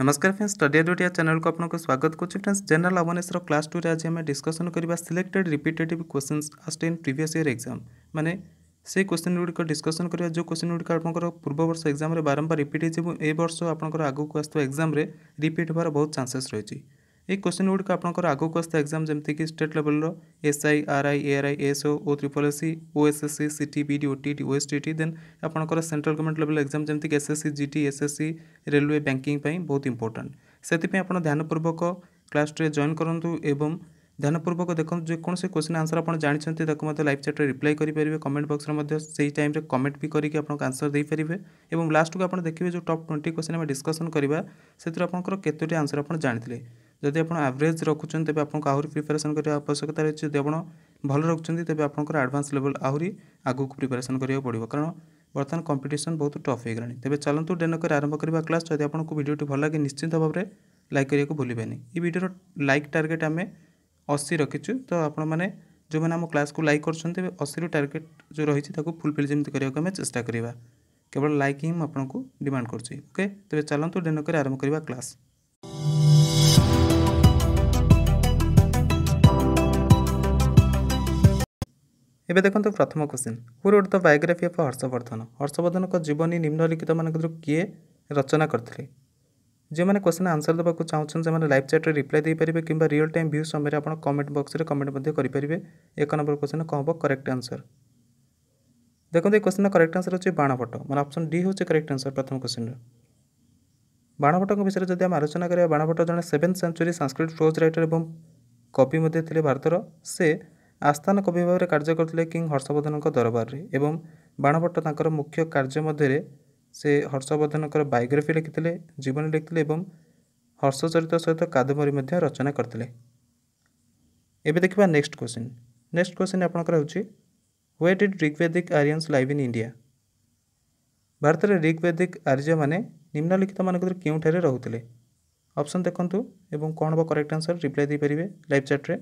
नमस्कार friends study एडोटिया channel को आपको स्वागत करुच्छे friends general awareness class two आज आम डिस्कसन करवा selected repetitive question asked in previous year exam मैंने से क्वेश्चन गुड़िक डिस्कसन करवा जो क्वेश्चन गुड़िक आपर पूर्व वर्ष एग्जाम बारंबार रिपीट हो वर्ष आप आगे आसवा एग्जाम रिपीट होवार बहुत चांसेस रही এই କୋଶ୍ଚିନ୍ ଗୁଡ଼ିକ ଆପଣଙ୍କର ଆଗକୁ ଆସୁଥିବା ଏକ୍ଜାମ୍ ଯେମିତିକି ଷ୍ଟେଟ୍ ଲେଭେଲ୍ର SI RI ARI SO O triple SC OSSC CT BEd OTET OSTET then ଆପଣଙ୍କର ସେଣ୍ଟ୍ରାଲ୍ ଗଭର୍ଣ୍ଣମେଣ୍ଟ ଲେଭେଲ୍ ଏକ୍ଜାମ୍ ଯେମିତିକି SSC GD SSC railway banking ପାଇଁ ବହୁତ ଇମ୍ପୋର୍ଟାଣ୍ଟ ସେଥିପାଇଁ ଆପଣ ଧ୍ୟାନପୂର୍ବକ କ୍ଲାସ୍ରେ ଜଏନ୍ କରନ୍ତୁ ଏବଂ ଧ୍ୟାନପୂର୍ବକ ଦେଖନ୍ତୁ ଯେକୌଣସି କୋଶ୍ଚିନ୍ ଆନ୍ସର୍ ଆପଣ ଜାଣିଛନ୍ତି ତାକୁ ମଧ୍ୟ ଲାଇଭ୍ ଚାଟ୍ରେ ରିପ୍ଲାଏ କରିପାରିବେ କମେଣ୍ଟ ବକ୍ସରେ ମଧ୍ୟ ସେଇ ଟାଇମ୍ରେ କମେଣ୍ଟ ବି କରିକି ଆପଣଙ୍କ ଆନ୍ସର୍ ଦେଇପାରିବେ ଏବଂ ଲାଷ୍ଟକୁ ଆପଣ ଦେଖିବେ ଯେଉଁ ଟପ୍ ଟ୍ୱେଣ୍ଟି କୋଶ୍ଚିନ୍ ଆମେ ଡିସ୍କସନ୍ କରିବା ସେଥିରୁ ଆପଣଙ୍କର କେତୋଟି ଆନ୍ସର୍ ଆପଣ ଜାଣିଥିଲେ ଯଦି ଆପଣ ଆଭରେଜ୍ ରଖୁଛନ୍ତି ତେବେ ଆପଣଙ୍କୁ ଆହୁରି ପ୍ରିପାରେସନ୍ କରିବା ଆବଶ୍ୟକତା ରହିଛି ଯଦି ଆପଣ ଭଲ ରଖୁଛନ୍ତି ତେବେ ଆପଣଙ୍କର ଆଡ଼ଭାନ୍ସ ଲେଭଲ୍ ଆହୁରି ଆଗକୁ ପ୍ରିପାରେସନ୍ କରିବାକୁ ପଡ଼ିବ କାରଣ ବର୍ତ୍ତମାନ କମ୍ପିଟିସନ୍ ବହୁତ ଟଫ୍ ହୋଇଗଲାଣି ତେବେ ଚାଲନ୍ତୁ ଡେନ କରି ଆରମ୍ଭ କରିବା କ୍ଲାସ୍ ଯଦି ଆପଣଙ୍କୁ ଭିଡ଼ିଓଟି ଭଲ ଲାଗେ ନିଶ୍ଚିନ୍ତ ଭାବରେ ଲାଇକ୍ କରିବାକୁ ଭୁଲିବେନି ଏ ଭିଡ଼ିଓର ଲାଇକ୍ ଟାର୍ଗେଟ୍ ଆମେ ଅଶୀ ରଖିଛୁ ତ ଆପଣମାନେ ଯେଉଁମାନେ ଆମ କ୍ଲାସ୍କୁ ଲାଇକ୍ କରୁଛନ୍ତି ତେବେ ଅଶୀରୁ ଟାର୍ଗେଟ୍ ଯେଉଁ ରହିଛି ତାକୁ ଫୁଲଫିଲ୍ ଯେମିତି କରିବାକୁ ଆମେ ଚେଷ୍ଟା କରିବା କେବଳ ଲାଇକ୍ ହିଁ ମୁଁ ଆପଣଙ୍କୁ ଡିମାଣ୍ଡ କରୁଛି ଓକେ ତେବେ ଚାଲନ୍ତୁ ଡେନ କରି ଆରମ୍ଭ କରିବା କ୍ଲାସ୍ ଏବେ ଦେଖନ୍ତୁ ପ୍ରଥମ question who wrote the biography of Harshavardhana ହର୍ଷବର୍ଦ୍ଧନଙ୍କ ଜୀବନୀ ନିମ୍ନଲିଖିତମାନଙ୍କରୁ କିଏ ରଚନା କରିଥିଲେ ଯେଉଁମାନେ କୋଶ୍ଚିନ୍ ଆନ୍ସର ଦେବାକୁ ଚାହୁଁଛନ୍ତି ସେମାନେ ଲାଇଭ୍ ଚାଟ୍ରେ ରିପ୍ଲାଏ ଦେଇପାରିବେ କିମ୍ବା ରିଅଲ୍ ଟାଇମ୍ ଭ୍ୟୁ ସମୟରେ ଆପଣ କମେଣ୍ଟ ବକ୍ସରେ କମେଣ୍ଟ ମଧ୍ୟ କରିପାରିବେ ଏକ ନମ୍ବର କୋଶ୍ଚିନ୍ କ'ଣ ହେବ କରେକ୍ଟ ଆନ୍ସର ଦେଖନ୍ତୁ ଏ କୋଶ୍ଚିନ୍ର କରେକ୍ଟ ଆନ୍ସର ହେଉଛି ବାଣଭଟ୍ଟ ମାନେ ଅପସନ୍ ଡି ହେଉଛି କରେକ୍ଟ ଆନ୍ସର ପ୍ରଥମ କୋଶ୍ଚିନ୍ର ବାଣଭଟ୍ଟଙ୍କ ବିଷୟରେ ଯଦି ଆମେ ଆଲୋଚନା କରିବା ବାଣଭଟ୍ଟ ଜଣେ seventh century Sanskrit prose writer ଏବଂ କବି ମଧ୍ୟ ଥିଲେ ଭାରତର ସେ ଆସ୍ଥାନ କବି ଭାବରେ କାର୍ଯ୍ୟ କରିଥିଲେ କିଙ୍ଗ ହର୍ଷବର୍ଦ୍ଧନଙ୍କ ଦରବାରରେ ଏବଂ ବାଣଭଟ୍ଟ ତାଙ୍କର ମୁଖ୍ୟ କାର୍ଯ୍ୟ ମଧ୍ୟରେ ସେ ହର୍ଷବର୍ଦ୍ଧନଙ୍କର ବାୟୋଗ୍ରାଫି ଲେଖିଥିଲେ ଜୀବନୀ ଲେଖିଥିଲେ ଏବଂ ହର୍ଷଚରିତ ସହିତ କାଦମ୍ବରୀ ମଧ୍ୟ ରଚନା କରିଥିଲେ ଏବେ ଦେଖିବା ନେକ୍ସଟ କ୍ୱେଶ୍ଚିନ୍ ନେକ୍ସଟ କ୍ୱେଶ୍ଚିନ୍ ଆପଣଙ୍କର ହେଉଛି where did Rigvedic Aryans live in India ଭାରତରେ ରିଗ୍ବେଦିକ ଆର୍ଯ୍ୟମାନେ ନିମ୍ନଲିଖିତମାନଙ୍କ କେଉଁଠାରେ ରହୁଥିଲେ ଅପସନ୍ ଦେଖନ୍ତୁ ଏବଂ କ'ଣ ହେବ କରେକ୍ଟ ଆନ୍ସର ରିପ୍ଲାଏ ଦେଇପାରିବେ ଲାଇଭ୍ ଚାଟ୍ରେ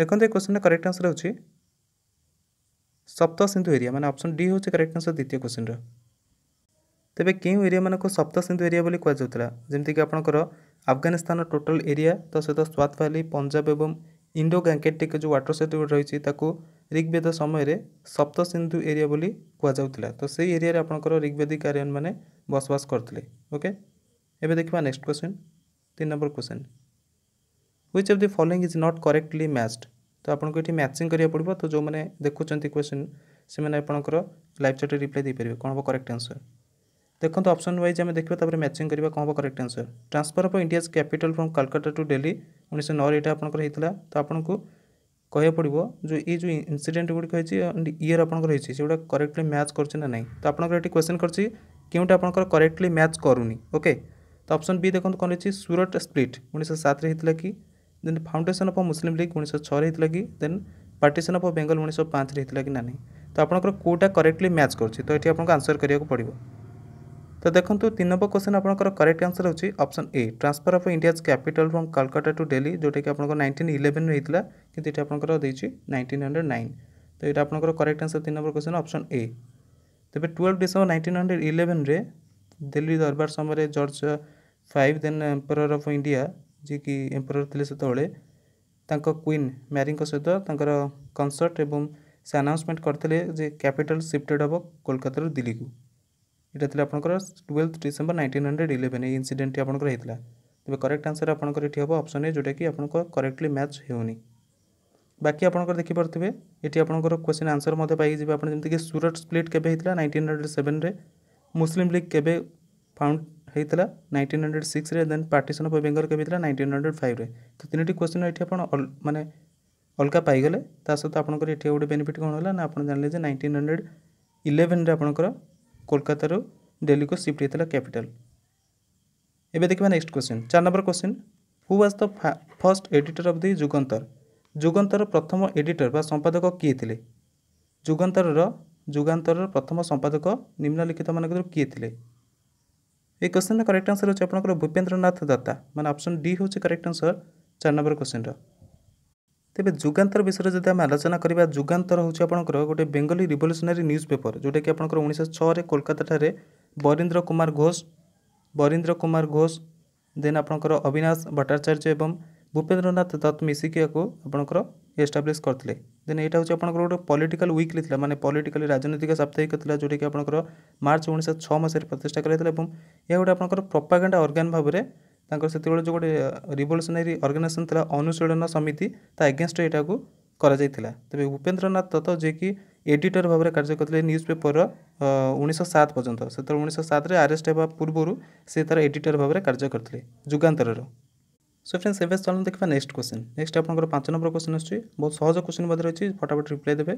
দেখুন এই কোশ্চেনটা correct answer Sapta Sindhu area ମାନେ ଅପସନ୍ ଡି ହେଉଛି করেক্ট আনসর দ্বিতীয় কোশ্চেনর ତେବେ କେଉଁ ଏରିଆମାନଙ୍କୁ ସପ୍ତ ସିନ୍ଧୁ ଏରିଆ ବୋଲି କୁହାଯାଉଥିଲା ଯେମିତିକି ଆପଣଙ୍କର ଆଫଗାନିସ୍ତାନର ଟୋଟାଲ୍ ଏରିଆ ତା ସହିତ ସ୍ୱାତ ଭ୍ୟାଲି ପଞ୍ଜାବ ଏବଂ ଇଣ୍ଡୋ ଗ୍ୟାଙ୍ଗେଟିକ୍ ଯେଉଁ ୱାଟର ସେଟ୍ ରହିଛି ତାକୁ ଋଗ୍ବେଦ ସମୟରେ ସପ୍ତ ସିନ୍ଧୁ ଏରିଆ ବୋଲି କୁହାଯାଉଥିଲା ତ ସେଇ ଏରିଆରେ ଆପଣଙ୍କର ଋଗ୍ବେଦିକ ଆରିଆନ୍ ମାନେ ବସବାସ କରୁଥିଲେ ଓକେ ଏବେ ଦେଖିବା ନେକ୍ସଟ କ୍ୱେଶ୍ଚନ୍ ତିନି number question which of the following is not correctly matched ତ ଆପଣଙ୍କୁ ଏଠି ମ୍ୟାଚିଂ କରିବାକୁ ପଡ଼ିବ ତ ଯେଉଁମାନେ ଦେଖୁଛନ୍ତି କ୍ୱେଶ୍ଚିନ୍ ସେମାନେ ଆପଣଙ୍କର ଲାଇଭ୍ ଚାଟ୍ରେ ରିପ୍ଲାଏ ଦେଇପାରିବେ କ'ଣ ହେବ କରେକ୍ଟ ଆନ୍ସର୍ ଦେଖନ୍ତୁ ଅପସନ୍ ୱାଇଜ୍ ଆମେ ଦେଖିବା ତାପରେ ମ୍ୟାଚିଂ କରିବା କ'ଣ ହେବ correct answer transfer of India's capital from Calcutta to Delhi ଉଣେଇଶହ ନଅରେ ଏଇଟା ଆପଣଙ୍କର ହେଇଥିଲା ତ ଆପଣଙ୍କୁ କହିବାକୁ ପଡ଼ିବ ଯେଉଁ ଏଇ ଯେଉଁ ଇନ୍ସିଡେଣ୍ଟ ଗୁଡ଼ିକ ହେଇଛି ଇୟର୍ ଆପଣଙ୍କର ହେଇଛି ସେଗୁଡ଼ା କରେକ୍ଟଲି ମ୍ୟାଚ୍ କରୁଛି ନା ନାହିଁ ତ ଆପଣଙ୍କର ଏଠି କ୍ୱେଶ୍ଚନ୍ କରିଛି କେଉଁଟା ଆପଣଙ୍କର କରେକ୍ଟଲି ମ୍ୟାଚ୍ କରୁନି ଓକେ ତ ଅପସନ୍ ବି ଦେଖନ୍ତୁ କ'ଣ ହେଇଛି ସୁରଟ ସ୍ପ୍ଲିଟ୍ ଉଣେଇଶହ ସାତରେ ହେଇଥିଲା କି then foundation of Muslim League ଉଣେଇଶହ ଛଅରେ ହେଇଥିଲା କି ଦେନ୍ ପାର୍ଟିସନ୍ ଅଫ୍ ବେଙ୍ଗଲ ଉଣେଇଶହ ପାଞ୍ଚରେ ହେଇଥିଲା କି ନା ନାହିଁ ତ ଆପଣଙ୍କର କେଉଁଟା କରେକ୍ଟଲି ମ୍ୟାଚ୍ କରୁଛି ତ ଏଠି ଆପଣଙ୍କୁ ଆନ୍ସର୍ କରିବାକୁ ପଡ଼ିବ ତ ଦେଖନ୍ତୁ ତିନି ନମ୍ବର କ୍ୱେଶ୍ଚନ୍ ଆପଣଙ୍କର କରେକ୍ଟ ଆନ୍ସର୍ ହେଉଛି option A transfer of India's capital from Calcutta to Delhi ଯେଉଁଟାକି ଆପଣଙ୍କର ନାଇଣ୍ଟିନ୍ ଇଲେଭେନ୍ରେ ହେଇଥିଲା କିନ୍ତୁ ଏଠି ଆପଣଙ୍କର ଦେଇଛି ନାଇଣ୍ଟିନ୍ ହଣ୍ଡ୍ରେଡ଼ ନାଇନ୍ ତ ଏଇଟା ଆପଣଙ୍କର କରେକ୍ଟ ଆନ୍ସର୍ ତିନି ନମ୍ବର କ୍ୱେଶ୍ଚନ୍ ଅପସନ୍ ଏ ତେବେ ଟୁଏଲ୍ଭ ଡିସେମ୍ବର ନାଇଣ୍ଟିନ୍ ହଣ୍ଡ୍ରେଡ଼ ଇଲେଭେନ୍ରେ ଦିଲ୍ଲୀ ଦରବାର ସମୟରେ George five then emperor of India ଯିଏକି ଏମ୍ପରର୍ ଥିଲେ ସେତେବେଳେ ତାଙ୍କ କ୍ୱିନ୍ ମ୍ୟାରିଙ୍କ ସହିତ ତାଙ୍କର କନସର୍ଟ ଏବଂ ସେ ଆନାଉନ୍ସମେଣ୍ଟ କରିଥିଲେ ଯେ କ୍ୟାପିଟାଲ୍ ସିଫ୍ଟେଡ଼୍ ହେବ କୋଲକାତାରୁ ଦିଲ୍ଲୀକୁ ଏଇଟା ଥିଲା ଆପଣଙ୍କର twelfth December nineteen hundred eleven ଏଇ ଇନସିଡେଣ୍ଟଟି ଆପଣଙ୍କର ହେଇଥିଲା ତେବେ କରେକ୍ଟ ଆନ୍ସର୍ ଆପଣଙ୍କର ଏଠି ହେବ ଅପସନ୍ ଏ ଯେଉଁଟାକି ଆପଣଙ୍କ କରେକ୍ଟଲି ମ୍ୟାଚ୍ ହେଉନି ବାକି ଆପଣଙ୍କର ଦେଖିପାରୁଥିବେ ଏଠି ଆପଣଙ୍କର କ୍ୱେଶ୍ଚିନ୍ ଆନ୍ସର୍ ମଧ୍ୟ ପାଇଯିବେ ଆପଣ ଯେମିତିକି ସୁରଟ ସ୍ପ୍ଲିଟ୍ କେବେ ହେଇଥିଲା ନାଇଣ୍ଟିନ୍ ହଣ୍ଡ୍ରେଡ଼ ସେଭେନ୍ରେ ମୁସଲିମ୍ ଲିଗ୍ କେବେ ଫାଉଣ୍ଡ ହେଇଥିଲା ନାଇଣ୍ଟିନ୍ ହଣ୍ଡ୍ରେଡ଼ ସିକ୍ସରେ ଦେନ୍ ପାର୍ଟିସନ୍ ଅଫ୍ ବେଙ୍ଗଲ କେବେ ହେଇଥିଲା ନାଇଣ୍ଟିନ୍ ହଣ୍ଡ୍ରେଡ଼ ଫାଇଭ୍ରେ ତ ତିନିଟି କୋଶ୍ଚିନ୍ ଏଠି ଆପଣ ମାନେ ଅଲଗା ପାଇଗଲେ ତା ସହିତ ଆପଣଙ୍କର ଏଠି ଗୋଟେ ବେନିଫିଟ୍ କ'ଣ ହେଲା ନା ଆପଣ ଜାଣିଲେ ଯେ ନାଇଣ୍ଟିନ୍ ହଣ୍ଡ୍ରେଡ଼ ଇଲେଭେନ୍ରେ ଆପଣଙ୍କର କୋଲକାତାରୁ ଡେଲିକୁ ସିଫ୍ଟ ହେଇଥିଲା କ୍ୟାପିଟାଲ ଏବେ ଦେଖିବା ନେକ୍ସଟ କୋଶ୍ଚିନ୍ ଚାରି number question who was the first editor of the Yugantar Yugantar ପ୍ରଥମ ଏଡ଼ିଟର ବା ସମ୍ପାଦକ କିଏ ଥିଲେ ଯୁଗାନ୍ତରର ଯୁଗାନ୍ତରର ପ୍ରଥମ ସମ୍ପାଦକ ନିମ୍ନଲିଖିତମାନଙ୍କ କିଏ ଥିଲେ এই কোশ্চিনর করেক্ট আনসর হচ্ছে আপনার ভূপেন্দ্রনাথ দত্তা মানে অপশন ডি হচ্ছে করেক্ট আনসর চার নম্বর কোশ্চিনর তেবে যুগান্তর বিষয়ে যদি আমি আলোচনা করা যুগান্তর হচ্ছে আপনার গোটে বেঙ্গলি রিভলুশনারি নিউজ পেপর যেটাকি আপনার উনিশশো ছয় কলকাতাঠার বরীন্দ্র কুমার ঘোষ বরীন্দ্র কুমার ঘোষ দেন আপনার অবিনাশ ভট্টাচার্য এবং ভূপেন্দ্রনাথ দত্ত মিশিকি আপনার ଏଷ୍ଟାବ୍ଲିଶ୍ କରିଥିଲେ ଦେନ୍ ଏଇଟା ହେଉଛି ଆପଣଙ୍କର ଗୋଟେ ପଲିଟିକାଲ୍ ୱିକ୍ଲି ଥିଲା ମାନେ ପଲିଟିକାଲି ରାଜନୈତିକ ସାପ୍ତାହିକ ଥିଲା ଯେଉଁଟାକି ଆପଣଙ୍କର ମାର୍ଚ୍ଚ ଉଣେଇଶହ ଛଅ ମସିହାରେ ପ୍ରତିଷ୍ଠା କରାଯାଇଥିଲା ଏବଂ ଏହା ଗୋଟେ ଆପଣଙ୍କର ପ୍ରପାଗାଣ୍ଡା ଅର୍ଗାନ ଭାବରେ ତାଙ୍କର ସେତେବେଳେ ଯେଉଁ ଗୋଟେ ରିଭଲ୍ୟୁସନାରୀ ଅର୍ଗାନାଇଜେସନ୍ ଥିଲା ଅନୁଶୀଳନ ସମିତି ତା ଏଗେନଷ୍ଟରେ ଏଇଟାକୁ କରାଯାଇଥିଲା ତେବେ ଉପେନ୍ଦ୍ରନାଥ ଦତ୍ତ ଯିଏକି ଏଡ଼ିଟର ଭାବରେ କାର୍ଯ୍ୟ କରିଥିଲେ ନ୍ୟୁଜ୍ ପେପରର ଉଣେଇଶହ ସାତ ପର୍ଯ୍ୟନ୍ତ ସେତେବେଳେ ଉଣେଇଶହ ସାତରେ ଆରେଷ୍ଟ ହେବା ପୂର୍ବରୁ ସେ ତା'ର ଏଡ଼ିଟର ଭାବରେ କାର୍ଯ୍ୟ କରିଥିଲେ ଯୁଗାନ୍ତରର সো ফ্রেন্ডস এবে চলুন দেখবা নেক্সট কোশ্চিন নেক্সট আপনার পাঁচ নম্বর কোশ্চিন আসছে বহু সহজ কোশ্চিন মধ্যে রয়েছে ফটাফট রিপ্লাই দেবে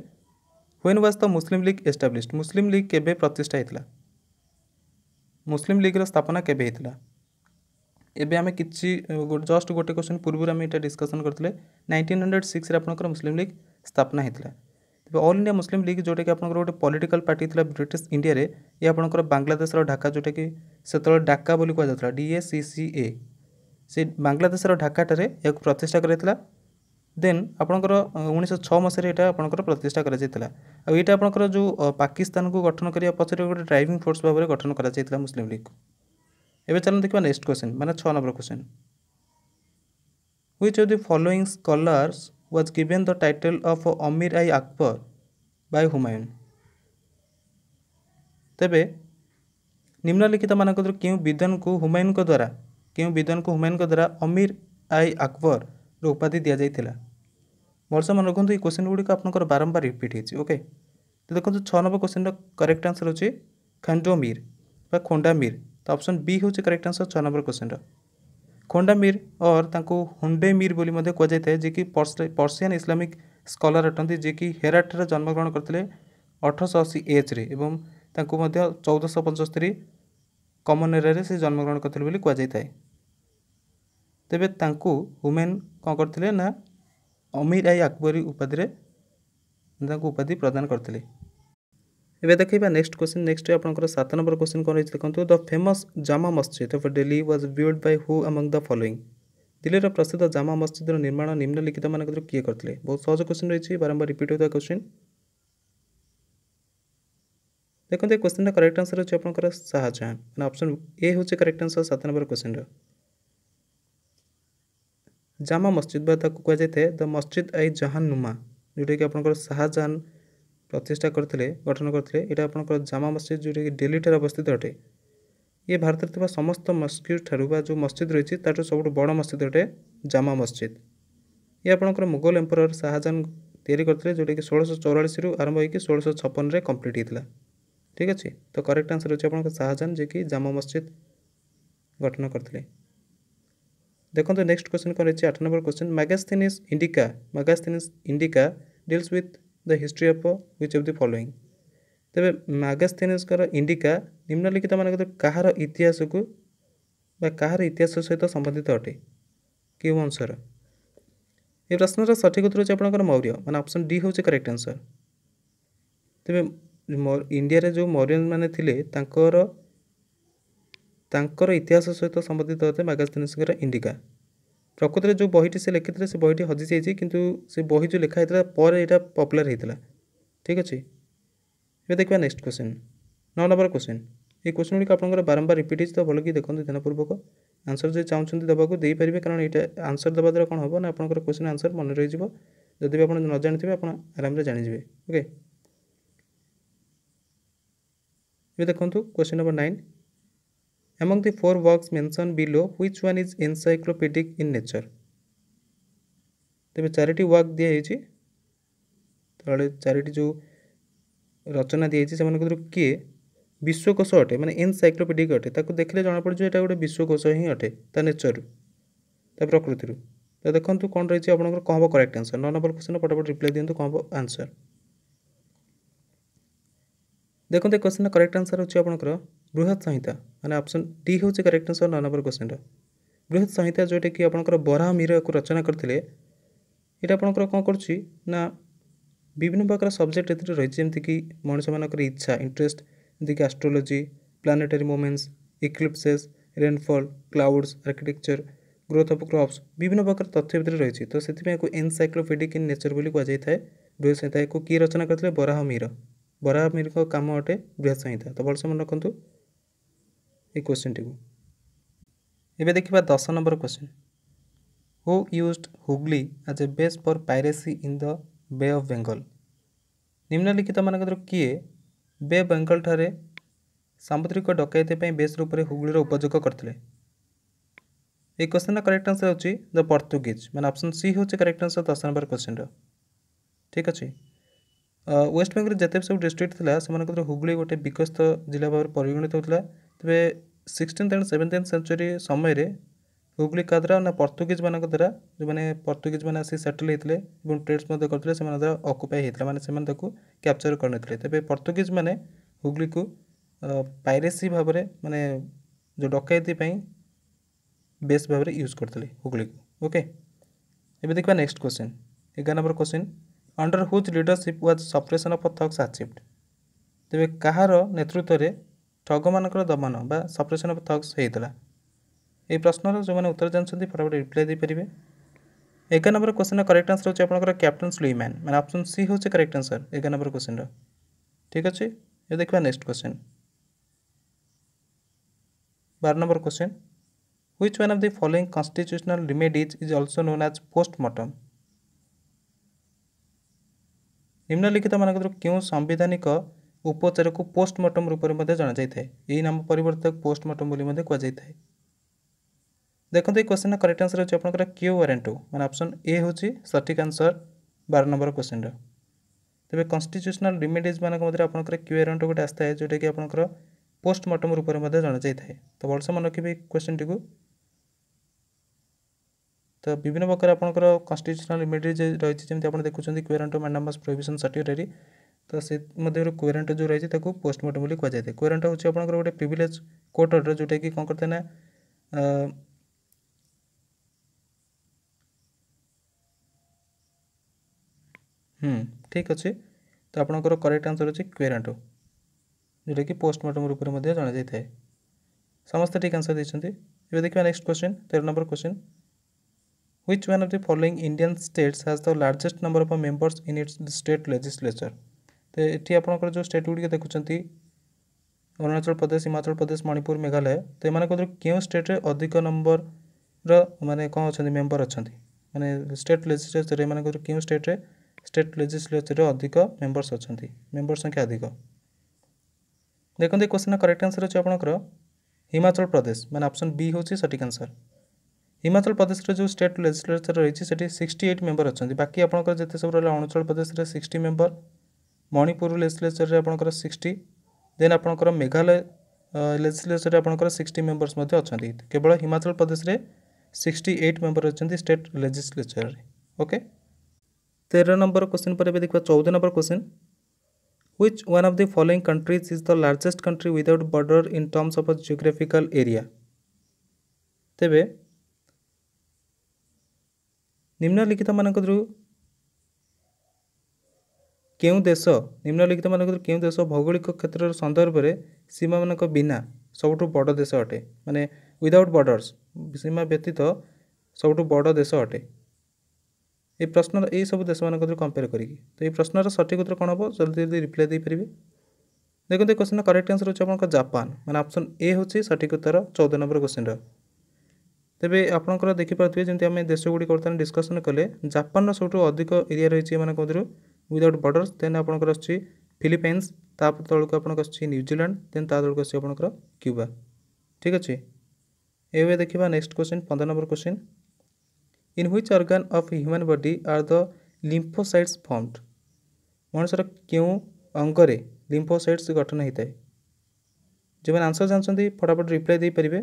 when was the Muslim League established Muslim League কেবে প্রতিষ্ঠা হয়েছিল মুসলিম লিগ্র স্থাপনা কেবে হয়েছিল এবে আমি কিছু জস্ট গোটে কোশ্চিন পূর্বর আমি এটা ডিসকসন করলে নাইনটিন হন্ড্রেড সিক্সরে আপনার মুসলিম লিগ স্থাপনা হয়েছিল তবে অল ইন্ডিয়া মুসলিম লিগ যেটাকি আপনার গোটে পলিটিকাল পার্টি লা ব্রিটিশ ইন্ডিয়ারে ইয়ে আপনার বাংলাদেশর ঢাকা যেটাকি সেতবে ডাকা বলে কুয়া যাওয়া ডিএসিসিএ ସେ ବାଂଲାଦେଶର ଢାକାଠାରେ ଏହାକୁ ପ୍ରତିଷ୍ଠା କରାଯାଇଥିଲା ଦେନ୍ ଆପଣଙ୍କର ଉଣେଇଶହ ଛଅ ମସିହାରେ ଏଇଟା ଆପଣଙ୍କର ପ୍ରତିଷ୍ଠା କରାଯାଇଥିଲା ଆଉ ଏଇଟା ଆପଣଙ୍କର ଯେଉଁ ପାକିସ୍ତାନକୁ ଗଠନ କରିବା ପଛରେ ଗୋଟେ ଡ୍ରାଇଭିଂ ଫୋର୍ସ ଭାବରେ ଗଠନ କରାଯାଇଥିଲା ମୁସଲିମ୍ ଲିଗ୍କୁ ଏବେ ଚାଲନ୍ତୁ ଦେଖିବା ନେକ୍ସଟ କ୍ୱେଶ୍ଚିନ୍ ମାନେ ଛଅ number question which of the following scholars was given the title of Amir ଆଇ ଆକବର ବାଇ ହୁମାୟୁନ୍ ତେବେ ନିମ୍ନଲିଖିତମାନଙ୍କ ଦ୍ୱାରା କେଉଁ ବିଦ୍ୱାନଙ୍କୁ ହୁମାୟୁନ୍ଙ୍କ ଦ୍ୱାରା କେଉଁ ବିଦ୍ୱାନଙ୍କୁ ହୁମାୟୁନଙ୍କ ଦ୍ୱାରା ଅମୀର ଆଇ ଆକବରର ଉପାଧି ଦିଆଯାଇଥିଲା ଭଲସେ ମନେ ରଖନ୍ତୁ ଏଇ କୋଶ୍ଚିନ୍ ଗୁଡ଼ିକ ଆପଣଙ୍କର ବାରମ୍ବାର ରିପିଟ୍ ହେଇଛି ଓକେ ତ ଦେଖନ୍ତୁ ଛଅ ନମ୍ବର କୋଶ୍ଚିନ୍ର କରେକ୍ଟ ଆନ୍ସର୍ ହେଉଛି ଖାଣ୍ଡୋ ମିର୍ ବା ଖୋଣ୍ଡା ମିର୍ ତ ଅପସନ୍ ବି ହେଉଛି କରେକ୍ଟ ଆନ୍ସର୍ ଛଅ ନମ୍ବର କୋଶ୍ଚିନ୍ର ଖୋଣ୍ଡା ମିର୍ ଅର୍ ତାଙ୍କୁ ହୁଣ୍ଡେ ମିର୍ ବୋଲି ମଧ୍ୟ କୁହାଯାଇଥାଏ ଯିଏକି ପର୍ସିଆନ୍ ଇସଲାମିକ୍ ସ୍କଲାର୍ ଅଟନ୍ତି ଯିଏକି ହେରାଟରେ ଜନ୍ମଗ୍ରହଣ କରିଥିଲେ ଅଠରଶହ ଅଶୀ ଏଜ୍ରେ ଏବଂ ତାଙ୍କୁ ମଧ୍ୟ ଚଉଦଶହ ପଞ୍ଚସ୍ତରୀ କମନ୍ ଏରିଆରେ ସେ ଜନ୍ମଗ୍ରହଣ କରିଥିଲେ ବୋଲି କୁହାଯାଇଥାଏ ତେବେ ତାଙ୍କୁ ହୁମେନ୍ କ'ଣ କରିଥିଲେ ନା ଅମିର ଆଇ ଆକବରୀ ଉପାଧିରେ ତାଙ୍କୁ ଉପାଧି ପ୍ରଦାନ କରିଥିଲେ ଏବେ ଦେଖାଇବା ନେକ୍ସଟ କ୍ୱେଶ୍ଚିନ୍ ନେକ୍ସଟ ଆପଣଙ୍କର ସାତ ନମ୍ବର କ୍ୱେଶ୍ଚିନ୍ କ'ଣ ରହିଛି ଦେଖନ୍ତୁ ଦ famous Jama Masjid of Delhi was build by who among the following ଦିଲ୍ଲୀର ପ୍ରସିଦ୍ଧ ଜାମା ମସଜିଦର ନିର୍ମାଣ ନିମ୍ନଲିଖିତମାନଙ୍କ କିଏ କରିଥିଲେ ବହୁତ ସହଜ କ୍ୱେଶ୍ଚିନ୍ ରହିଛି ବାରମ୍ବାର ରିପିଟ୍ ହେଉଥିବା କ୍ୱେଶ୍ଚିନ୍ ଦେଖନ୍ତୁ ଏ କୋଶ୍ଚିନ୍ଟା କରେକ୍ଟ ଆନ୍ସର୍ ହେଉଛି ଆପଣଙ୍କର ସାହାଯ୍ୟ ମାନେ ଅପସନ୍ ଏ ହେଉଛି କରେକ୍ଟ ଆନ୍ସର୍ ସାତ ନମ୍ବର କୋଶ୍ଚିନ୍ର ଜାମା ମସଜିଦ୍ ବା ତାକୁ କୁହାଯାଇଥାଏ ଦ ମସଜିଦ୍ ଆଇ ଜାହାନ୍ ନୁମା ଯେଉଁଟାକି ଆପଣଙ୍କର ଶାହାଜାହାନ ପ୍ରତିଷ୍ଠା କରିଥିଲେ ଗଠନ କରିଥିଲେ ଏଇଟା ଆପଣଙ୍କର ଜାମା ମସଜିଦ୍ ଯେଉଁଟାକି ଡେଲିଠାରେ ଅବସ୍ଥିତ ଅଟେ ଇଏ ଭାରତରେ ଥିବା ସମସ୍ତ ମସ୍ଜିଦ୍ ଠାରୁ ବା ଯେଉଁ ମସଜିଦ୍ ରହିଛି ତାଠାରୁ ସବୁଠୁ ବଡ଼ ମସଜିଦ୍ ଅଟେ ଜାମା ମସଜିଦ୍ ଇଏ ଆପଣଙ୍କର ମୁଗଲ ଏମ୍ପରର ଶାହାଜାହାନ ତିଆରି କରିଥିଲେ ଯେଉଁଟାକି ଷୋଳଶହ ଚଉରାଳିଶରୁ ଆରମ୍ଭ ହୋଇକି ଷୋଳଶହ ଛପନରେ କମ୍ପ୍ଲିଟ୍ ହୋଇଥିଲା ঠিক ଅଛି ତ କରେକ୍ଟ ଆନ୍ସର ହେଉଛି ଆପଣଙ୍କ ଶାହାଜାନ ଯିଏକି ଜାମା ମସଜିଦ ଗଠନ କରିଥିଲେ ଦେଖନ୍ତୁ ନେକ୍ସଟ କ୍ୱେଶ୍ଚନ୍ କ'ଣ ରହିଛି ଆଠ number question Megasthenes Indica Megasthenes Indica deals with the history of which of the following ତେବେ ମ୍ୟାଗାସ୍ଥିନିସ୍ଙ୍କର ଇଣ୍ଡିକା ନିମ୍ନଲିଖିତମାନଙ୍କ ଭିତରୁ କାହାର ଇତିହାସକୁ ବା କାହାର ଇତିହାସ ସହିତ ସମ୍ବନ୍ଧିତ ଅଟେ କେଉଁ ଅଂଶର ଏ ପ୍ରଶ୍ନର ସଠିକ ଉତ୍ତର ହେଉଛି ଆପଣଙ୍କର ମୌର୍ଯ୍ୟ ମାନେ ଅପସନ୍ ଡି ହେଉଛି କରେକ୍ଟ ଆନ୍ସର ତେବେ ଇଣ୍ଡିଆରେ ଯେଉଁ ମୌର୍ଯ୍ୟମାନେ ଥିଲେ ତାଙ୍କର ତାଙ୍କର ଇତିହାସ ସହିତ ସମ୍ବନ୍ଧିତ ଅଟେ ମାଗାସ୍ଥନିସ୍କର ଇଣ୍ଡିକା ପ୍ରକୃତରେ ଯେଉଁ ବହିଟି ସେ ଲେଖିଥିଲେ ସେ ବହିଟି ହଜିଯାଇଛି କିନ୍ତୁ ସେ ବହି ଯେଉଁ ଲେଖା ହେଇଥିଲା ପରେ ଏଇଟା ପପୁଲାର ହେଇଥିଲା ଠିକ୍ ଅଛି ଏବେ ଦେଖିବା ନେକ୍ସଟ କ୍ୱେଶ୍ଚନ୍ ନଅ ନମ୍ବର କ୍ୱେଶ୍ଚନ୍ ଏଇ କ୍ୱେଶ୍ଚନ୍ ଗୁଡ଼ିକ ଆପଣଙ୍କର ବାରମ୍ବାର ରିପିଟ୍ ହେଇଛି ତ ଭଲକି ଦେଖନ୍ତୁ ଧ୍ୟାନପୂର୍ବକ ଆନ୍ସର୍ ଯଦି ଚାହୁଁଛନ୍ତି ଦେବାକୁ ଦେଇପାରିବେ କାରଣ ଏଇଟା ଆନ୍ସର୍ ଦେବା ଦ୍ୱାରା କ'ଣ ହେବ ନା ଆପଣଙ୍କର କ୍ୱେଶ୍ଚନ୍ ଆନ୍ସର୍ ମନେ ରହିଯିବ ଯଦି ବି ଆପଣ ନ ଜାଣିଥିବେ ଆପଣ ଆରାମରେ ଜାଣିଯିବେ ଓକେ ଏବେ ଦେଖନ୍ତୁ question number nine among the four works mentioned below which one is encyclopedic in nature ତେବେ ଚାରିଟି ୱାର୍କ ଦିଆହେଇଛି ତଳେ ଚାରିଟି ଯେଉଁ ରଚନା ଦିଆହେଇଛି ସେମାନଙ୍କ ଭିତରୁ କିଏ ବିଶ୍ୱକୋଷ ଅଟେ ମାନେ ଏନ୍ସାଇକ୍ଲୋପିଡ଼ିକ୍ ଅଟେ ତାକୁ ଦେଖିଲେ ଜଣାପଡ଼ୁଛି ଏଇଟା ଗୋଟେ ବିଶ୍ୱକୋଷ ହିଁ ଅଟେ ତା ନେଚରରୁ ତା ପ୍ରକୃତିରୁ ତ ଦେଖନ୍ତୁ କ'ଣ ରହିଛି ଆପଣଙ୍କର କ'ଣ ହେବ କରେକ୍ଟ ଆନ୍ସର୍ ନଅ ନମ୍ବର କ୍ୱେଶ୍ଚନ୍ ଫଟାଫଟ ରିପ୍ଲାଏ ଦିଅନ୍ତୁ କ'ଣ ହେବ ଆନ୍ସର୍ ଦେଖନ୍ତୁ ଏ କୋଶ୍ଚିନ୍ର କରେକ୍ଟ ଆନ୍ସର୍ ହେଉଛି ଆପଣଙ୍କର ବୃହତ ସଂହିତା ମାନେ ଅପସନ୍ ଡି ହେଉଛି କରେକ୍ଟ ଆନ୍ସର୍ ନଅ ନମ୍ବର କୋଶ୍ଚିନ୍ର ବୃହତ ସଂହିତା ଯେଉଁଟାକି ଆପଣଙ୍କର ବରାହ ମୀରକୁ ରଚନା କରିଥିଲେ ଏଇଟା ଆପଣଙ୍କର କ'ଣ କରୁଛି ନା ବିଭିନ୍ନ ପ୍ରକାର ସବଜେକ୍ଟ ଏଥିରେ ରହିଛି ଯେମିତିକି ମଣିଷମାନଙ୍କର ଇଚ୍ଛା ଇଣ୍ଟରେଷ୍ଟ ଯେମିତିକି astrology planetary movements eclipses rainfall clouds architecture growth of crops ବିଭିନ୍ନ ପ୍ରକାର ତଥ୍ୟ ଭିତରେ ରହିଛି ତ ସେଥିପାଇଁ ଏହାକୁ ଏନ୍ସାଇକ୍ଲୋପିଡ଼ିକ୍ ଇନ୍ ନେଚର୍ ବୋଲି କୁହାଯାଇଥାଏ ବୃହତ ସଂହିତା ଏହାକୁ କିଏ ରଚନା କରିଥିଲେ ବରାହ ମୀର ବରାହ ମିରିଙ୍କ କାମ ଅଟେ ବୃହତ ସଂହିତା ତ ଭଲସେ ମନେ ରଖନ୍ତୁ ଏଇ କ୍ୱେଶ୍ଚିନ୍ଟିକୁ ଏବେ ଦେଖିବା ଦଶ ନମ୍ବର question who used Hooghly as a base for piracy in the Bay of Bengal ନିମ୍ନଲିଖିତମାନଙ୍କରୁ କିଏ ବେ ବେଙ୍ଗଲଠାରେ ସାମୁଦ୍ରିକ ଡକାୟତି ପାଇଁ ବେସ୍ ରୂପରେ ହୁଗୁଳିର ଉପଯୋଗ କରିଥିଲେ এই কোশ্চেনর করেক্ট আনসর হচ্ছে দ পর্তুগিজ মানে অপশন সি হচ্ছে করেক্ট আনসর দশ নম্বর কোশ্চেনর ঠিক আছে ୱେଷ୍ଟ ବେଙ୍ଗଲରେ ଯେତେ ବି ସବୁ ଡିଷ୍ଟ୍ରିକ୍ଟ ଥିଲା ସେମାନଙ୍କର ହୁଗୁଳି ଗୋଟେ ବିକଶିତ ଜିଲ୍ଲା ଭାବରେ ପରିଗଣିତ ହେଉଥିଲା ତେବେ ସିକ୍ସଟିନ୍ଥ ଆଣ୍ଡ ସେଭେନ୍ଟିନ୍ଥ ସେଞ୍ଚୁରୀ ସମୟରେ ହୁଗୁଳି କାହା ଦ୍ୱାରା ନା ପର୍ତ୍ତୁଗୀଜମାନଙ୍କ ଦ୍ୱାରା ଯେଉଁମାନେ ପର୍ତ୍ତୁଗୀଜମାନେ ଆସି ସେଟଲ୍ ହେଇଥିଲେ ଏବଂ ଟ୍ରେଡ୍ସ ମଧ୍ୟ କରିଥିଲେ ସେମାନଙ୍କ ଦ୍ୱାରା ଅକୁପାଇ ହେଇଥିଲା ମାନେ ସେମାନେ ତାକୁ କ୍ୟାପଚର୍ କରିନଥିଲେ ତେବେ ପର୍ତ୍ତୁଗୀଜମାନେ ହୁଗୁଳିକୁ ପାଇରେସି ଭାବରେ ମାନେ ଯେଉଁ ଡକାୟତି ପାଇଁ ବେସ୍ ଭାବରେ ୟୁଜ୍ କରିଥିଲେ ହୁଗୁଳିକୁ ଓକେ ଏବେ ଦେଖିବା ନେକ୍ସଟ କ୍ୱେଶ୍ଚନ୍ ଏଗାର number question under whose leadership was suppression of thugs achieved ତେବେ କାହାର ନେତୃତ୍ୱରେ ଠଗମାନଙ୍କର ଦମନ ବା ସପରେସନ୍ ଅଫ୍ ଥଗ୍ସ ହୋଇଥିଲା ଏହି ପ୍ରଶ୍ନର ଯେଉଁମାନେ ଉତ୍ତର ଜାଣିଛନ୍ତି ଫଟାଫଟ ରିପ୍ଲାଏ ଦେଇପାରିବେ ଏଗାର ନମ୍ବର କୋଶ୍ଚିନ୍ର କରେକ୍ଟ ଆନ୍ସର ହେଉଛି ଆପଣଙ୍କର କ୍ୟାପ୍ଟେନ୍ ସ୍ଲୁଇମ୍ୟାନ୍ ମାନେ ଅପସନ୍ ସି ହେଉଛି କରେକ୍ଟ ଆନ୍ସର ଏଗାର ନମ୍ବର କୋଶ୍ଚିନ୍ର ଠିକ୍ ଅଛି ଏବେ ଦେଖିବା ନେକ୍ସଟ କୋଶ୍ଚିନ୍ ବାର number question which one of the following constitutional remedies is also known as postmortem ନିମ୍ନଲିଖିତମାନଙ୍କର କେଉଁ ସାମ୍ବିଧାନିକ ଉପଚାରକୁ ପୋଷ୍ଟମର୍ଟମ୍ ରୂପରେ ମଧ୍ୟ ଜଣାଯାଇଥାଏ ଏହି ନାମ ପରିବର୍ତ୍ତେ ପୋଷ୍ଟମର୍ଟମ୍ ବୋଲି ମଧ୍ୟ କୁହାଯାଇଥାଏ ଦେଖନ୍ତୁ ଏହି କ୍ୱେଶ୍ଚିନ୍ର କରେକ୍ଟ ଆନ୍ସର୍ ହେଉଛି ଆପଣଙ୍କର କ୍ୟୁ ୱାରେଣ୍ଟ ଟୁ ମାନେ ଅପସନ୍ ଏ ହେଉଛି ସଠିକ୍ ଆନ୍ସର୍ ବାର ନମ୍ବର କ୍ୱେଶ୍ଚିନ୍ର ତେବେ କନଷ୍ଟିଚ୍ୟୁସନାଲ୍ ରିମେଡ଼ିଜ୍ମାନଙ୍କ ମଧ୍ୟରେ ଆପଣଙ୍କର କ୍ୟୁ ୱାରେଣ୍ଟ ଗୋଟେ ଆସିଥାଏ ଯେଉଁଟାକି ଆପଣଙ୍କର ପୋଷ୍ଟମର୍ଟମ୍ ରୂପରେ ମଧ୍ୟ ଜଣାଯାଇଥାଏ ତ ଭଲସେ ମନେ ରଖିବେ ଏହି କ୍ୱେଶ୍ଚିନ୍ଟିକୁ ତ ବିଭିନ୍ନ ପ୍ରକାର ଆପଣଙ୍କର କନଷ୍ଟିଚ୍ୟୁସନାଲ୍ ଇମିଡ଼ିଟ୍ରି ରହିଛି ଯେମିତି ଆପଣ ଦେଖୁଛନ୍ତି କ୍ୱେରେଣ୍ଟ ମ୍ୟାଣ୍ଡାମସ୍ ପ୍ରୋହିବିସନ୍ ସାର୍ଟିଫିକେଟ୍ ତ ସେ ମଧ୍ୟରୁ କ୍ୱେରେଣ୍ଟ ଯେଉଁ ରହିଛି ତାକୁ ପୋଷ୍ଟମର୍ଟମ୍ ବୋଲି କୁହାଯାଇଥାଏ କ୍ୱେରେଣ୍ଟ ହେଉଛି ଆପଣଙ୍କର ଗୋଟେ ପ୍ରିଭିଲେଜ୍ କୋର୍ଟ ଅର୍ଡ଼ର ଯେଉଁଟାକି କ'ଣ କରିଥାଏ ନା ହୁଁ ଠିକ୍ ଅଛି ତ ଆପଣଙ୍କର କରେକ୍ଟ ଆନ୍ସର୍ ହେଉଛି କ୍ୱେରେଣ୍ଟ ଯେଉଁଟାକି ପୋଷ୍ଟମର୍ଟମ୍ ରୂପରେ ମଧ୍ୟ ଜଣାଯାଇଥାଏ ସମସ୍ତେ ଠିକ୍ ଆନ୍ସର୍ ଦେଇଛନ୍ତି ଏବେ ଦେଖିବା ନେକ୍ସଟ କ୍ୱେଶ୍ଚିନ୍ ତେର number question Which one of the following Indian states has the largest number of members in its state legislature? তো এটি আপনার যে স্টেট গুড়ি দেখুম অরুণাচল প্রদেশ হিমাচল প্রদেশ মণিপুর মেঘালয় তো এমন কেউ স্টেট্রে অধিক নম্বর মানে কম অনেক মেম্বর অনেক মানে স্টেট লেজিসলেচর এমন কেউ স্টেট্রে স্টেট লেজিসলেচরে অধিক মেম্বর্স অনেক মেম্বর সংখ্যা অধিক দেখুন এই কোশ্চিন করেক্ট আনসর আছে আপনার হিমাচল প্রদেশ মানে অপশন বি হচ্ছে সঠিক আনসর ହିମାଚଳ ପ୍ରଦେଶର ଯେଉଁ ଷ୍ଟେଟ୍ ଲେଜିସ୍ଲେଚର୍ ରହିଛି ସେଠି ସିକ୍ସଟି ଏଇଟ୍ ମେମ୍ବର ଅଛନ୍ତି ବାକି ଆପଣଙ୍କର ଯେତେ ସବୁ ରହିଲା ଅରୁଣାଚଳ ପ୍ରଦେଶରେ ସିକ୍ସଟି ମେମ୍ବର ମଣିପୁର ଲେଜିସ୍ଲେଚର୍ରେ ଆପଣଙ୍କର ସିକ୍ସଟି ଦେନ୍ ଆପଣଙ୍କର ମେଘାଳୟ ଲେଜିସ୍ଲେଚର୍ରେ ଆପଣଙ୍କର ସିକ୍ସଟି ମେମ୍ବର୍ସ ମଧ୍ୟ ଅଛନ୍ତି କେବଳ ହିମାଚଳ ପ୍ରଦେଶରେ ସିକ୍ସଟି ଏଇଟ୍ ମେମ୍ବର ଅଛନ୍ତି ଷ୍ଟେଟ୍ ଲେଜିସ୍ଲେଚର୍ରେ ଓକେ ତେର ନମ୍ବର କୋଶ୍ଚିନ୍ ପରେ ଏବେ ଦେଖିବା ଚଉଦ number question which one of the following countries is the largest country without border in terms of a geographical area ତେବେ ନିମ୍ନଲିଖିତମାନଙ୍କଠାରୁ କେଉଁ ଦେଶ ନିମ୍ନଲିଖିତମାନଙ୍କଠାରୁ କେଉଁ ଦେଶ ଭୌଗୋଳିକ କ୍ଷେତ୍ରର ସନ୍ଦର୍ଭରେ ସୀମାମାନଙ୍କ ବିନା ସବୁଠୁ ବଡ଼ ଦେଶ ଅଟେ ମାନେ ୱିଦାଉଟ୍ ବର୍ଡ଼ର୍ସ ସୀମା ବ୍ୟତୀତ ସବୁଠୁ ବଡ଼ ଦେଶ ଅଟେ ଏ ପ୍ରଶ୍ନର ଏହିସବୁ ଦେଶମାନଙ୍କଠାରୁ କମ୍ପେୟାର କରିକି ତ ଏହି ପ୍ରଶ୍ନର ସଠିକ ଉତ୍ତର କ'ଣ ହେବ ଜଲ୍ଦି ଜଲ୍ଦି ରିପ୍ଲାଏ ଦେଇପାରିବେ ଦେଖନ୍ତୁ ଏ କ୍ୱେଶ୍ଚିନ୍ର କରେକ୍ଟ ଆନ୍ସର୍ ହେଉଛି ଆପଣଙ୍କ ଜାପାନ ମାନେ ଅପସନ୍ ଏ ହେଉଛି ସଠିକ ଉତ୍ତର ଚଉଦ ନମ୍ବର କୋଶ୍ଚିନ୍ର ତେବେ ଆପଣଙ୍କର ଦେଖିପାରୁଥିବେ ଯେମିତି ଆମେ ଦେଶଗୁଡ଼ିକ ବର୍ତ୍ତମାନ ଡିସ୍କସନ୍ କଲେ ଜାପାନର ସବୁଠୁ ଅଧିକ ଏରିଆ ରହିଛି ଏମାନଙ୍କ ମଧ୍ୟରୁ ୱିଦାଉଟ୍ ବର୍ଡ଼ର୍ସ ଦେନ୍ ଆପଣଙ୍କର ଆସୁଛି ଫିଲିପାଇନ୍ସ ତା ତଳକୁ ଆପଣଙ୍କ ଆସୁଛି ନ୍ୟୁଜିଲାଣ୍ଡ ଦେନ୍ ତା ତଳକୁ ଆସୁଛି ଆପଣଙ୍କର କ୍ୟୁବା ଠିକ୍ ଅଛି ଏବେ ଦେଖିବା ନେକ୍ସଟ କ୍ୱେଶ୍ଚିନ୍ ପନ୍ଦର number question in which organ of human body are the lymphocytes formed ମଣିଷର କେଉଁ ଅଙ୍ଗରେ ଲିମ୍ଫୋସାଇଟ୍ସ ଗଠନ ହୋଇଥାଏ ଯେଉଁମାନେ ଆନ୍ସର୍ ଜାଣିଛନ୍ତି ଫଟାଫଟ ରିପ୍ଲାଏ ଦେଇପାରିବେ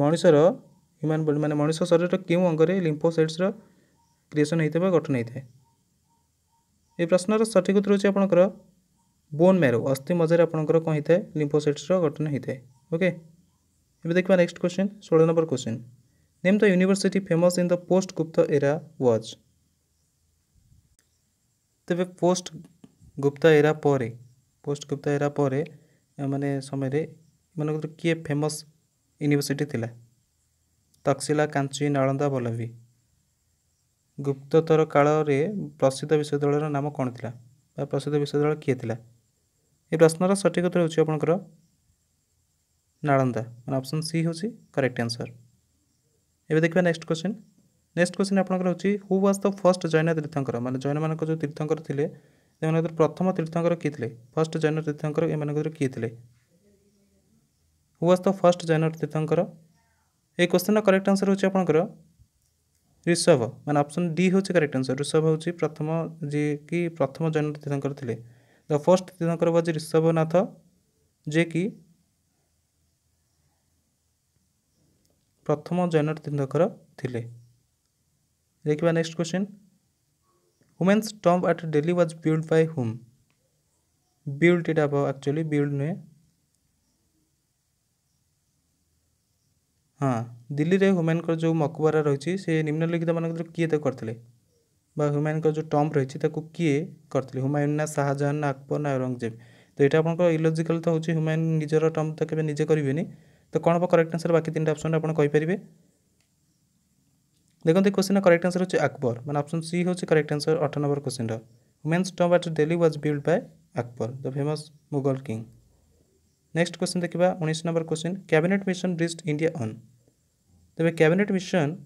ମଣିଷର ହ୍ୟୁମାନ୍ ବଡ଼ି ମାନେ ମଣିଷ ଶରୀରର କେଉଁ ଅଙ୍ଗରେ ଲିମ୍ଫୋସାଇଟ୍ସର କ୍ରିଏସନ୍ ହୋଇଥାଏ ବା ଗଠନ ହୋଇଥାଏ ଏ ପ୍ରଶ୍ନର ସଠିକ୍ ଉତ୍ତର ହେଉଛି ଆପଣଙ୍କର ବୋନ୍ ମ୍ୟାରୋ ଅସ୍ଥି ମଜାରେ ଆପଣଙ୍କର କ'ଣ ହୋଇଥାଏ ଲିମ୍ଫୋସାଇଟ୍ସର ଗଠନ ହୋଇଥାଏ ଓକେ ଏବେ ଦେଖିବା ନେକ୍ସଟ କ୍ୱେଶ୍ଚିନ୍ ଷୋହଳ number question name the university famous in the post Gupta era was ତେବେ ପୋଷ୍ଟ ଗୁପ୍ତା ଏରା ପରେ ପୋଷ୍ଟ ଗୁପ୍ତା ଏରା ପରେ ମାନେ ସମୟରେ ଏମାନଙ୍କର କିଏ ଫେମସ୍ ୟୁନିଭର୍ସିଟି ଥିଲା ତକ୍ସିଲା କାଞ୍ଚି ନାଳନ୍ଦା ବଲ୍ଲଭୀ ଗୁପ୍ତତର କାଳରେ ପ୍ରସିଦ୍ଧ ବିଶ୍ୱବିଦ୍ୟାଳୟର ନାମ କ'ଣ ଥିଲା ବା ପ୍ରସିଦ୍ଧ ବିଶ୍ୱବିଦ୍ୟାଳୟ କିଏ ଥିଲା ଏ ପ୍ରଶ୍ନର ସଠିକ ଉତ୍ତର ହେଉଛି ଆପଣଙ୍କର ନାଳନ୍ଦା ମାନେ ଅପସନ୍ ସି ହେଉଛି କରେକ୍ଟ ଆନ୍ସର ଏବେ ଦେଖିବା ନେକ୍ସଟ କ୍ୱେଶ୍ଚିନ୍ ନେକ୍ସଟ କ୍ୱେଶ୍ଚିନ୍ ଆପଣଙ୍କର ହେଉଛି who was the first Jain Tirthankar ମାନେ ଜୈନମାନଙ୍କ ଯେଉଁ ତୀର୍ଥଙ୍କର ଥିଲେ ସେମାନଙ୍କ ପ୍ରଥମ ତୀର୍ଥଙ୍କର କିଏ ଥିଲେ ଫାଷ୍ଟ ଜୈନ ତୀର୍ଥଙ୍କର ଏମାନଙ୍କ ଭିତରେ କିଏ ଥିଲେ হু ওয়াজ ଦ ଫାର୍ଷ୍ଟ ଜୈନ ତୀର୍ଥଙ୍କର এই কোশ্চেনর করেক্ট আনসর হচ্ছে আপনার ঋষভ মানে অপশন ডি হচ্ছে করেক্ট আনসর ঋষভ হচ্ছে প্রথম যে কি প্রথম জৈন তীর্থঙ্কর লে দ ফার্স্ট তীর্থঙ্কর ওয়াজ ঋষভনাথ যে কি প্রথম জৈন তীর্থঙ্কর লে দেখবা next question Humayun's tomb at Delhi was build by whom build এটা হব আকচুয়ালি বিল্ড নুহে ହଁ ଦିଲ୍ଲୀରେ ହୁମାୟୁନଙ୍କର ଯେଉଁ ମକବରା ରହିଛି ସେ ନିମ୍ନଲିଖିତମାନଙ୍କ ଭିତରୁ କିଏ ତାକୁ କରିଥିଲେ ବା ହୁମାୟୁନଙ୍କର ଯେଉଁ ଟମ୍ପ ରହିଛି ତାକୁ କିଏ କରିଥିଲେ ହୁମାୟୁନ ନା ଶାହାଜାହାନ ନା ଆକବର ନା ଔରଙ୍ଗଜେବ ତ ଏଇଟା ଆପଣଙ୍କର ଇଲୋଜିକାଲ୍ ତ ହେଉଛି ହୁମାୟୁନ ନିଜର ଟମ୍ବ ତ କେବେ ନିଜେ କରିବେନି ତ କ'ଣ ହେବ କରେକ୍ଟ ଆନ୍ସର୍ ବାକି ତିନିଟା ଅପସନ୍ ଆପଣ କହିପାରିବେ দেখুন এই କରେକ୍ଟ ଆନ୍ସର ହେଉଛି ଆକବର ମାନେ ଅପସନ୍ ସି ହେଉଛି କରେକ୍ଟ করেক্ট আনসার ନମ୍ବର କୋଶ୍ଚିନ୍ର কোশ্চেনর Humayun's at at Delhi was build by Akbar the famous Mughal king next question দেখা উনিশ number question cabinet mission reached India on तेरे कैबिनेट मिशन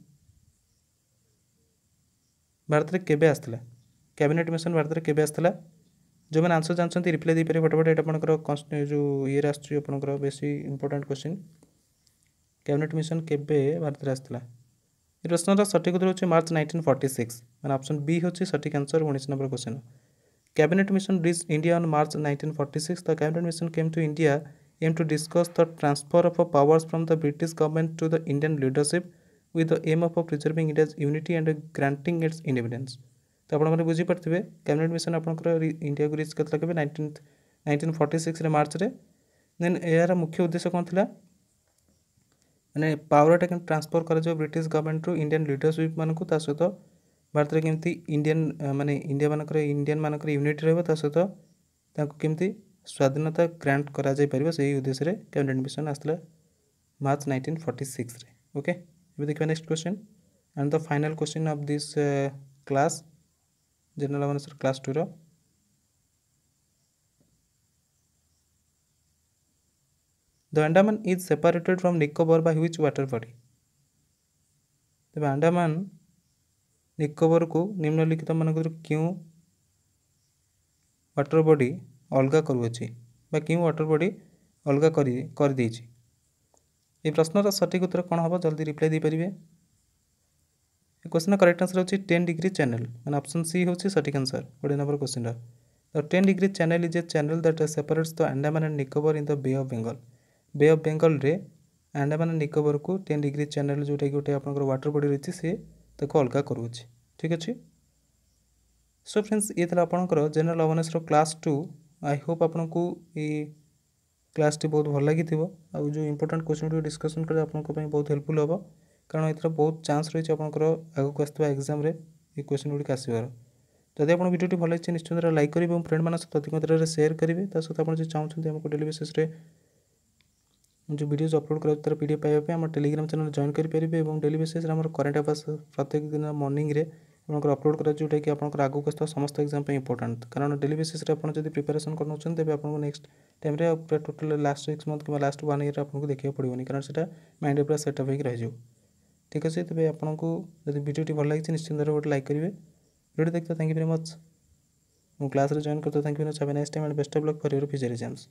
भारत के केवे कैबिनेट मिशन भारत के जो मैंने आंसर जानते रिप्लाई दे पारे फटाफट ये आप जो ईर आपर बेसी इंपोर्टाट क्वेश्चन कैबिनेट मिशन के भारत में आसला प्रश्न सठिक उत्तर होती मार्च नाइंटीन फर्टी सिक्स मैंने अप्सन बी हूँ सठिक आंसर उन्नीस number question cabinet mission reach India on March nineteen forty six the cabinet mission came to India aim to discuss the transfer of powers from the British government to the Indian leadership with the aim of preserving India's unity and granting its independence. तो ଆପଣମାନେ ବୁଝିପାରୁଥିବେ cabinet mission ଆପଣଙ୍କର ଇଣ୍ଡିଆକୁ rich କରିଥିଲା କେବେ nineteen nineteen forty ସିକ୍ସରେ ମାର୍ଚ୍ଚରେ ଦେନ୍ ଏହାର ମୁଖ୍ୟ ଉଦ୍ଦେଶ୍ୟ କ'ଣ ଥିଲା ମାନେ ପାୱାରଟା କେମିତି ଟ୍ରାନ୍ସଫର୍ କରାଯିବ ବ୍ରିଟିଶ ଗଭର୍ଣ୍ଣମେଣ୍ଟରୁ ଇଣ୍ଡିଆନ୍ ଲିଡରସିପ୍ମାନଙ୍କୁ ତା ସହିତ ଭାରତରେ କେମିତି ଇଣ୍ଡିଆନ୍ ମାନେ ଇଣ୍ଡିଆମାନଙ୍କର ଇଣ୍ଡିଆନମାନଙ୍କର ୟୁନିଟି ରହିବ ତା ସହିତ ତାଙ୍କୁ କେମିତି ସ୍ୱାଧୀନତା ଗ୍ରାଣ୍ଟ କରାଯାଇପାରିବ ସେହି ଉଦ୍ଦେଶ୍ୟରେ କ୍ୟାବିନେଟ୍ ମିଶନ ଆସିଥିଲା ମାର୍ଚ୍ଚ ନାଇଣ୍ଟିନ୍ ଫର୍ଟି ସିକ୍ସରେ ଓକେ ଏବେ ଦେଖିବା next question and the final question of this class general awareness class ଟୁର The Andaman is separated from Nicobar by which water body? ତେବେ ଆଣ୍ଡାମାନ ନିକୋବରକୁ ନିମ୍ନଲିଖିତ ମାନଙ୍କରୁ କେଉଁ ୱାଟର ବଡ଼ି ଅଲଗା କରୁଅଛି ବା କେଉଁ ୱାଟର ବଡ଼ି ଅଲଗା କରି କରିଦେଇଛି এই প্রশ্নর সঠিক উত্তর কোণ হব জলদি রিপ্লাই দিয়ে কোশ্চিন করেক্ট আনসর হচ্ছে টেন ডিগ্রি চ্যানেল মানে অপশন সি হচ্ছে সঠিক আনসর কোড়ি নম্বর কোশ্চিনর তো ten degree channel is a channel that separates the Andaman and Nicobar in the Bay of Bengal Bay of বেঙ্গলরে আন্ডামান অ্যান্ড নিকোবরকু টেন ডিগ্রি চ্যানেল যেটা কি গোটে আপনার ওয়াটর বডি রয়েছে সে তাকে অলগা করুছি ঠিক আছে সো ফ্রেন্ডস ইয়ে আপনার জেনারেল আওয়ারনেসর ক্লাস টু ଆଇ ହୋପ୍ ଆପଣଙ୍କୁ ଏଇ କ୍ଲାସ୍ଟି ବହୁତ ଭଲ ଲାଗିଥିବ ଆଉ ଯେଉଁ ଇମ୍ପୋର୍ଟାଣ୍ଟ କୋଶ୍ଚିନ୍ଟିକୁ ଡିସ୍କସନ୍ କରିବା ଆପଣଙ୍କ ପାଇଁ ବହୁତ ହେଲ୍ପଫୁଲ୍ ହେବ କାରଣ ଏଥିରେ ବହୁତ ଚାନ୍ସ ରହିଛି ଆପଣଙ୍କର ଆଗକୁ ଆସୁଥିବା ଏକ୍ଜାମ୍ରେ ଏଇ କୋଶ୍ଚିନ୍ ଗୁଡ଼ିକ ଆସିବାର ଯଦି ଆପଣ ଭିଡ଼ିଓଟି ଭଲ ଲାଗିଛି ନିଶ୍ଚିନ୍ତ ଲାଇକ୍ କରିବେ ଏବଂ ଫ୍ରେଣ୍ଡମାନଙ୍କ ସହିତ ଅଧିକ ମାତ୍ରାରେ ସେୟାର କରିବେ ତା ସହିତ ଆପଣ ଯଦି ଚାହୁଁଛନ୍ତି ଆମକୁ ଡେଲି ବେସିସ୍ରେ ଯେଉଁ ଭିଡ଼ିଓଜ୍ ଅପଲୋଡ଼ କରାଯାଉଛି ତା'ର ପି ଡି ଏଫ୍ ପାଇବା ପାଇଁ ଆମ ଟେଲିଗ୍ରାମ ଚ୍ୟାନେଲ୍ ଜଏନ୍ କରିପାରିବେ ଏବଂ ଡେଲି ବେସିସ୍ରେ ଆମର କରେଣ୍ଟ ଆଫେୟାର୍ସ ପ୍ରତ୍ୟେକ ଦିନ ମର୍ଣ୍ଣିଂରେ ଆପଣଙ୍କର ଅପଲୋଡ଼ କରାଯାଉଛି ଯେଉଁଟାକି ଆପଣଙ୍କର ଆଗକୁ ଆସୁଥିବା ସମସ୍ତ ଏକ୍ଜାମ୍ ପାଇଁ ଇମ୍ପୋର୍ଟାଣ୍ଟ କାରଣ ଡେଲି ବେସିସ୍ରେ ଆପଣ ଯଦି ପ୍ରିପାରେସନ୍ କରୁଛନ୍ତି ତେବେ ଆପଣଙ୍କୁ ନେକ୍ସଟ ଟାଇମ୍ରେ ପୁରା ଟୋଟାଲ ଲାଷ୍ଟ ସିକ୍ସ ମନ୍ଥ କିମ୍ବା ଲାଷ୍ଟ ୱାନ୍ ଇୟର୍ ଆପଣଙ୍କୁ ଦେଖିବାକୁ ପଡ଼ିବନି କାରଣ ସେଇଟା ମାଇଣ୍ଡରେ ପୁରା ସେଟଅପ୍ ହେଇକି ରହିଯିବ ଠିକ୍ ଅଛି ତେବେ ଆପଣଙ୍କୁ ଯଦି ଭିଡ଼ିଓଟି ଭଲ ଲାଗିଛି ନିଶ୍ଚିନ୍ତ ଭାବରେ ଗୋଟେ ଲାଇକ୍ କରିବେ ଭିଡ଼ିଓ ଦେଖିତେ ଥ୍ୟାଙ୍କ ୟୁ ଭେରି ମଚ୍ ମୁଁ କ୍ଲାସ୍ରେ ଜଏନ୍ କରିତେ thank you very much have a nice time and best of luck for your future exams